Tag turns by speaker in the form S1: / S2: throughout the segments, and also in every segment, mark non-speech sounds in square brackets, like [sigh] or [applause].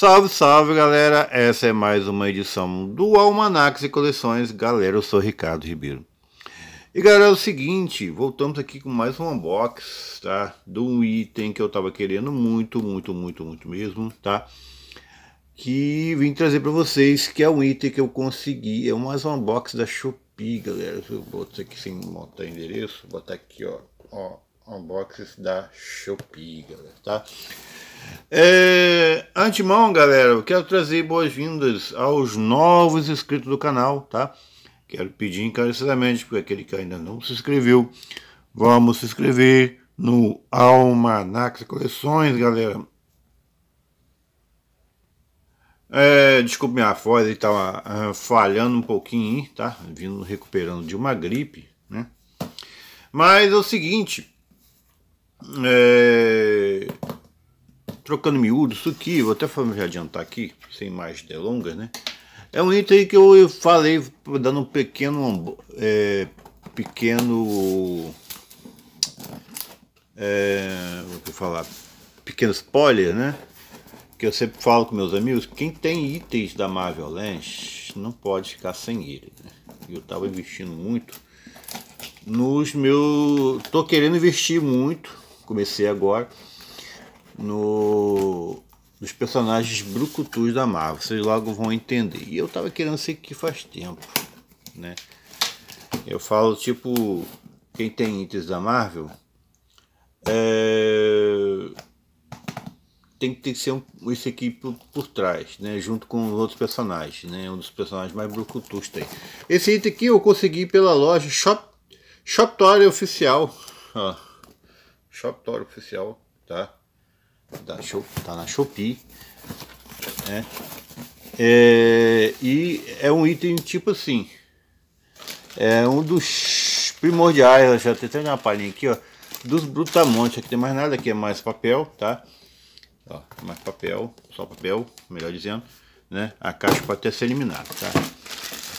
S1: Salve, salve galera! Essa é mais uma edição do Almanacs e Coleções. Galera, eu sou Ricardo Ribeiro. E galera, é o seguinte, voltamos aqui com mais um unbox, tá? De um item que eu tava querendo muito, muito, muito, muito mesmo, tá? Que vim trazer para vocês, que é um item que eu consegui, é mais um unbox da Shopee, galera. Eu boto aqui sem montar endereço, vou botar aqui, ó, ó, unboxings da Shopee, galera, tá? É, antemão, galera, eu quero trazer boas-vindas aos novos inscritos do canal, tá? Quero pedir encarecidamente, porque aquele que ainda não se inscreveu, vamos se inscrever no Almanac Coleções, galera. É, desculpe minha voz, ele tava tá, uh, falhando um pouquinho, tá? Vindo recuperando de uma gripe, né? Mas é o seguinte, é... Trocando miúdo, isso aqui, vou até já adiantar aqui, sem mais delongas, né? É um item que eu falei, dando um pequeno. É, pequeno. É, é vou falar. Pequeno spoiler, né? Que eu sempre falo com meus amigos: quem tem itens da Marvel Lens não pode ficar sem ele. Né? Eu tava investindo muito nos meus. Tô querendo investir muito comecei agora, no, dos personagens brucutus da Marvel. Vocês logo vão entender. E eu tava querendo ser que faz tempo, né? Eu falo, tipo, quem tem itens da Marvel, é... tem que ter que ser um, esse aqui por, por trás, né? Junto com os outros personagens, né? Um dos personagens mais brucutus tem. Esse item aqui eu consegui pela loja Shop, Shop Toy Oficial, ó Shop Toro Oficial, tá? Da tá na Shopee, né? É, e é um item tipo assim, é um dos primordiais, já tem uma palhinha aqui, ó, dos brutamontes, aqui tem mais nada, aqui é mais papel, tá? Ó, mais papel, só papel, melhor dizendo, né? A caixa pode até ser eliminada, tá?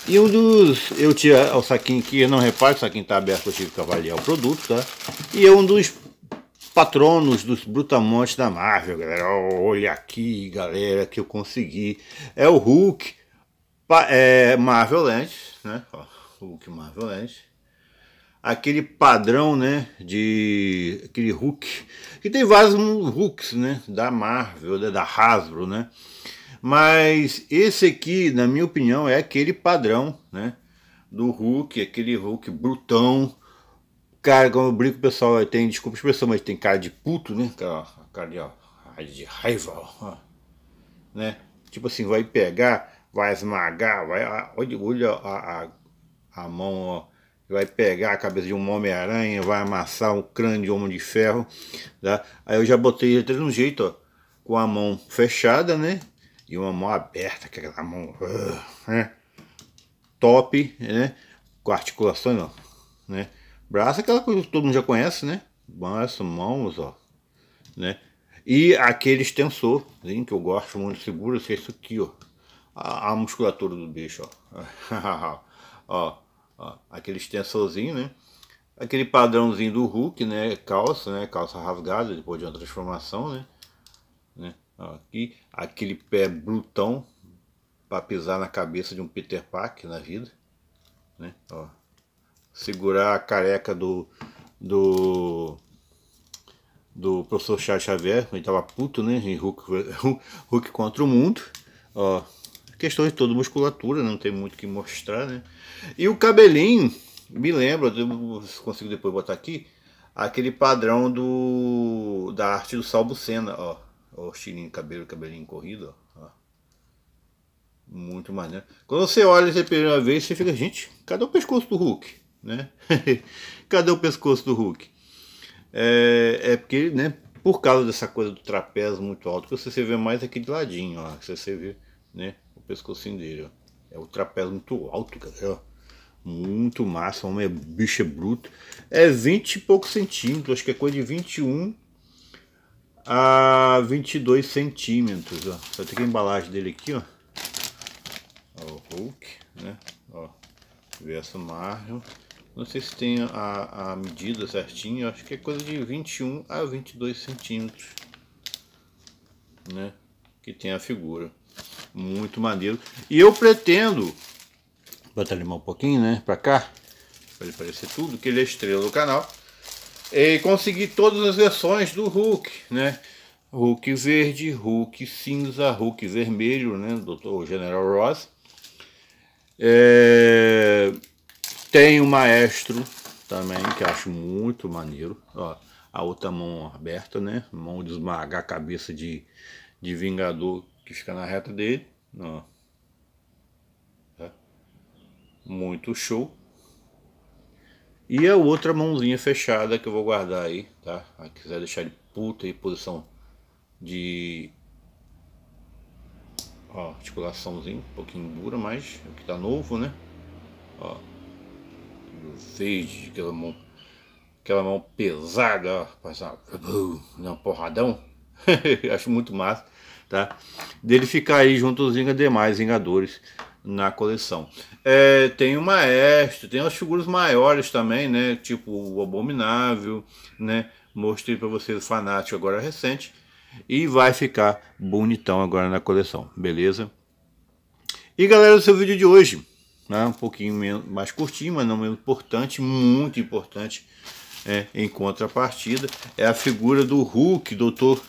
S1: E um dos, eu tinha o saquinho aqui, eu não reparo, o saquinho tá aberto, eu tive que avaliar o produto, tá? E é um dos patronos dos Brutamontes da Marvel, galera. Olha aqui, galera, que eu consegui. É o Hulk é, Marvel Land, né? Ó, Hulk Marvel Land. Aquele padrão, né? De aquele Hulk. Que tem vários Hulks, né? Da Marvel, né, da Hasbro, né? Mas esse aqui, na minha opinião, é aquele padrão, né? Do Hulk, aquele Hulk brutão, cara, como eu brinco, pessoal, tem, desculpa a expressão, mas tem cara de puto, né? Cara, cara de, ó, de raiva, ó, né? Tipo assim, vai pegar, vai esmagar, vai, ah, olha, olha a, a, a mão, ó, vai pegar a cabeça de um Homem-Aranha, vai amassar um crânio de Homem de Ferro, tá? Aí eu já botei até de um jeito, ó, com a mão fechada, né? E uma mão aberta, que aquela mão uh, né? top, né? Com articulações, ó, né? Braço é aquela coisa que todo mundo já conhece, né? Braço, mãos, ó. Né? E aquele extensor, hein, que eu gosto muito seguro, que é isso aqui, ó. A, a musculatura do bicho, ó. [laughs] ó, ó. Aquele extensorzinho, né? Aquele padrãozinho do Hulk, né? Calça, né? Calça rasgada depois de uma transformação, né? né? Ó, aqui, aquele pé brutão para pisar na cabeça de um Peter Pack na vida, né? Ó segurar a careca do, do, do professor Charles Xavier, ele tava puto, né? Hulk, [laughs] Hulk contra o mundo, ó, questão de toda musculatura, não tem muito que mostrar, né? E o cabelinho, me lembra, consigo depois botar aqui, aquele padrão do da arte do Salvo Sena, ó, o estilinho cabelo, cabelinho corrido, ó. Muito maneiro. Quando você olha pela primeira vez, você fica, gente, cadê o pescoço do Hulk? né? [laughs] Cadê o pescoço do Hulk? É, é, porque, né? Por causa dessa coisa do trapézio muito alto, que você vê mais é aqui de ladinho, ó. Que você vê, né? O pescocinho dele, ó. É o trapézio muito alto, cara ó. Muito massa, homem é bicho é bruto. É 20 e poucos centímetros, acho que é coisa de 21 a 22 centímetros, ó. Só tem a embalagem dele aqui, ó. o Hulk, né? Ó, verso margem. Não sei se tem a, a medida certinha, acho que é coisa de 21 a 22 centímetros, né? Que tem a figura. Muito maneiro. E eu pretendo, botar ele um pouquinho, né? Pra cá, pra ele aparecer tudo, que ele é estrela do canal. E consegui todas as versões do Hulk, né? Hulk verde, Hulk cinza, Hulk vermelho, né? Doutor General Ross. É... Tem o Maestro também, que acho muito maneiro. Ó, a outra mão aberta, né? Mão de esmagar a cabeça de, de Vingador que fica na reta dele. Ó. É. Muito show. E a outra mãozinha fechada que eu vou guardar aí, tá? Se quiser deixar de puta aí, posição de ó, articulaçãozinho, um pouquinho dura, mas é o que tá novo, né? Ó, verde, aquela mão, aquela mão pesada, ó, na uh, porradão. [laughs] Acho muito massa, tá? Dele ficar aí junto aos demais Vingadores na coleção. É, tem o Maestro, tem as figuras maiores também, né? Tipo o Abominável, né? Mostrei para vocês o Fanático agora é recente. E vai ficar bonitão agora na coleção, beleza? E galera, esse é o vídeo de hoje né? um pouquinho mais curtinho, mas não menos importante, muito importante é, em contrapartida, é a figura do Hulk, Dr.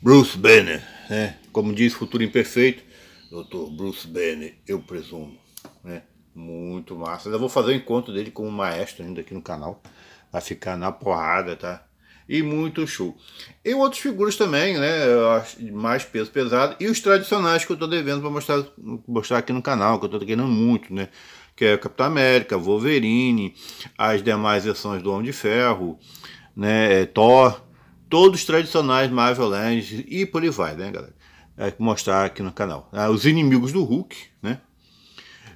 S1: Bruce Banner, né? como diz Futuro Imperfeito, Dr. Bruce Banner, eu presumo, né? muito massa, eu vou fazer o encontro dele com o maestro ainda aqui no canal, vai ficar na porrada, tá? e muito show. E outras figuras também, né? Mais peso pesado. E os tradicionais que eu tô devendo para mostrar, mostrar aqui no canal, que eu tô querendo muito, né? Que é Capitão América, Wolverine, as demais versões do Homem de Ferro, né? É, Thor, todos tradicionais Marvel Legends e por aí vai, né, galera? É, mostrar aqui no canal. Ah, os inimigos do Hulk, né?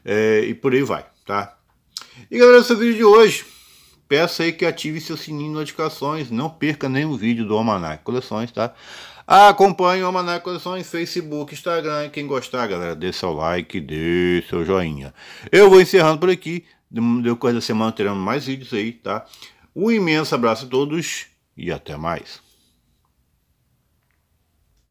S1: É, e por aí vai, tá? E galera, esse é o vídeo de hoje. Peço aí que ative seu sininho de notificações, não perca nenhum vídeo do Almanac Coleções, tá? Acompanhe o Almanac Coleções, Facebook, Instagram. Quem gostar, galera, dê seu like, dê seu joinha. Eu vou encerrando por aqui. coisa da semana teremos mais vídeos aí, tá? Um imenso abraço a todos e até mais.